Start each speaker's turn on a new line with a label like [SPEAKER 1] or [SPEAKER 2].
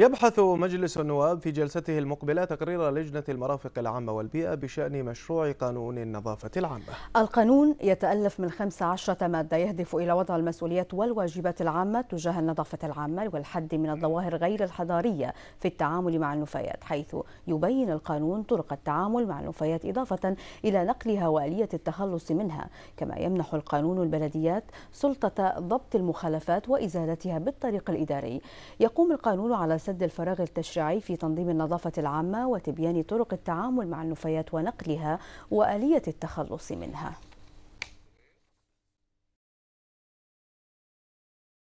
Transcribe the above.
[SPEAKER 1] يبحث مجلس النواب في جلسته المقبلة تقرير لجنة المرافق العامة والبيئة بشأن مشروع قانون النظافة العامة
[SPEAKER 2] القانون يتألف من 15 مادة يهدف إلى وضع المسؤوليات والواجبات العامة تجاه النظافة العامة والحد من الظواهر غير الحضارية في التعامل مع النفايات حيث يبين القانون طرق التعامل مع النفايات إضافة إلى نقلها وآلية التخلص منها كما يمنح القانون البلديات سلطة ضبط المخالفات وإزالتها بالطريق الإداري يقوم القانون على سد الفراغ التشريعي في تنظيم النظافة العامة وتبيان طرق التعامل مع النفايات ونقلها وآلية التخلص منها